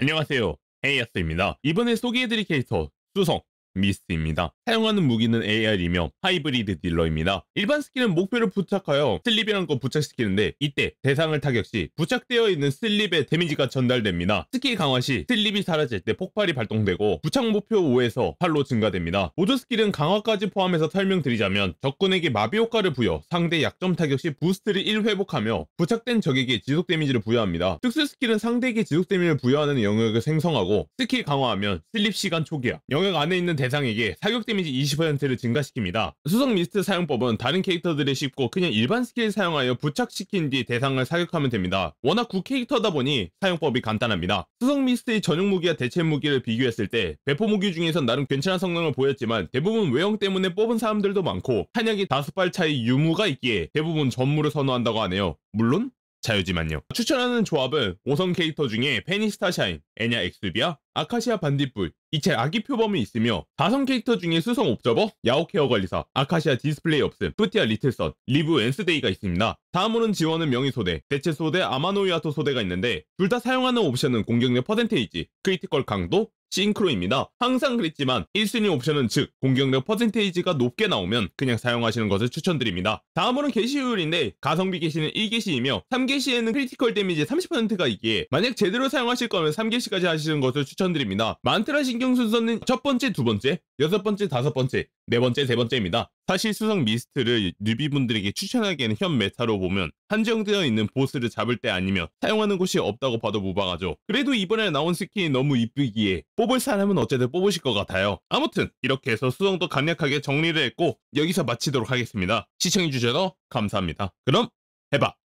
안녕하세요 헤이아스입니다 이번에 소개해드릴 캐릭터 수성 미스트입니다. 사용하는 무기는 AR이며 하이브리드 딜러입니다. 일반 스킬은 목표를 부착하여 슬립이란 거 부착시키는데 이때 대상을 타격 시 부착되어 있는 슬립의 데미지가 전달됩니다. 스킬 강화 시 슬립이 사라질 때 폭발이 발동되고 부착 목표 5에서 8로 증가됩니다. 모조 스킬은 강화까지 포함해서 설명드리자면 적군에게 마비 효과를 부여 상대 약점 타격 시 부스트를 1 회복하며 부착된 적에게 지속 데미지를 부여합니다. 특수 스킬은 상대에게 지속 데미지를 부여하는 영역을 생성하고 스킬 강화하면 슬립 시간 초기화 영역 안에 있는 대상에게 사격 데미지 20%를 증가시킵니다. 수석 미스트 사용법은 다른 캐릭터들이 쉽고 그냥 일반 스킬 사용하여 부착시킨 뒤 대상을 사격하면 됩니다. 워낙 구 캐릭터다 보니 사용법이 간단합니다. 수석 미스트의 전용 무기와 대체 무기를 비교했을 때 배포 무기 중에서 나름 괜찮은 성능을 보였지만 대부분 외형 때문에 뽑은 사람들도 많고 탄약이 다섯 발 차이 유무가 있기에 대부분 전무를 선호한다고 하네요. 물론 자유지만요. 추천하는 조합은 5성 캐릭터 중에 페니스타샤인, 에냐 엑스비아, 아카시아 반딧불, 이체 아기 표범이 있으며 4성 캐릭터 중에 수성 옵저버, 야오케어 관리사, 아카시아 디스플레이 없음, 뿌티아 리틀선, 리브 앤스데이가 있습니다. 다음으로는 지원은 명의 소대, 대체 소대, 아마노이아토 소대가 있는데 둘 다 사용하는 옵션은 공격력 퍼센테이지, 크리티컬 강도, 싱크로입니다. 항상 그랬지만 1순위 옵션은 즉 공격력 퍼센테이지가 높게 나오면 그냥 사용하시는 것을 추천드립니다. 다음으로는 개시율인데 가성비 개시는 1개시이며 3개시에는 크리티컬 데미지 30%가 있기에 만약 제대로 사용하실 거면 3개시까지 하시는 것을 추천드립니다. 만트라 신경 순서는 첫 번째, 두 번째, 여섯 번째, 다섯 번째, 네 번째, 세 번째입니다. 사실 수성 미스트를 뉴비분들에게 추천하기에는 현 메타로 보면 한정되어 있는 보스를 잡을 때 아니면 사용하는 곳이 없다고 봐도 무방하죠. 그래도 이번에 나온 스킨이 너무 이쁘기에 뽑을 사람은 어쨌든 뽑으실 것 같아요. 아무튼 이렇게 해서 수성도 간략하게 정리를 했고 여기서 마치도록 하겠습니다. 시청해주셔서 감사합니다. 그럼 해봐!